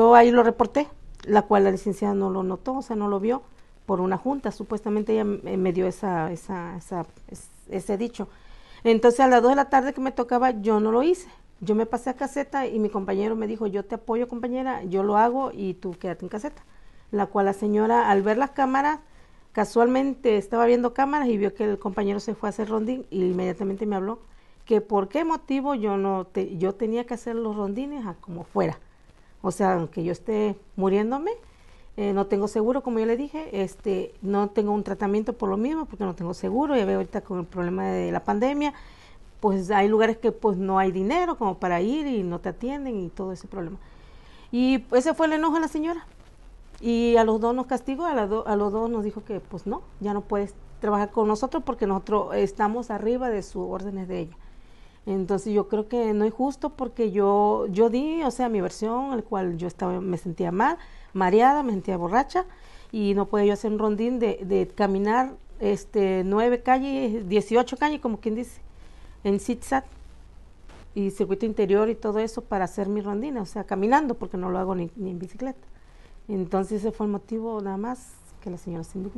Yo ahí lo reporté, la cual la licenciada no lo notó, o sea, no lo vio por una junta, supuestamente ella me dio esa, ese dicho. Entonces a las 2 de la tarde que me tocaba, yo no lo hice. Yo me pasé a caseta y mi compañero me dijo, yo te apoyo compañera, yo lo hago y tú quédate en caseta. La cual la señora al ver las cámaras, casualmente estaba viendo cámaras y vio que el compañero se fue a hacer rondín y inmediatamente me habló que por qué motivo yo no te, yo tenía que hacer los rondines a como fuera. O sea, aunque yo esté muriéndome, eh, no tengo seguro, como yo le dije, este, no tengo un tratamiento por lo mismo, porque no tengo seguro, ya veo ahorita con el problema de la pandemia, pues hay lugares que pues no hay dinero como para ir y no te atienden y todo ese problema. Y ese fue el enojo de la señora. Y a los dos nos castigó, a, a los dos nos dijo que pues no, ya no puedes trabajar con nosotros porque nosotros estamos arriba de sus órdenes de ella. Entonces yo creo que no es justo porque yo, yo di, o sea, mi versión, el cual yo estaba, me sentía mal, mareada, me sentía borracha y no podía yo hacer un rondín de, caminar este nueve calles, 18 calles, como quien dice, en zigzag y circuito interior y todo eso para hacer mi rondina, o sea, caminando porque no lo hago ni, en bicicleta. Entonces ese fue el motivo nada más que la señora se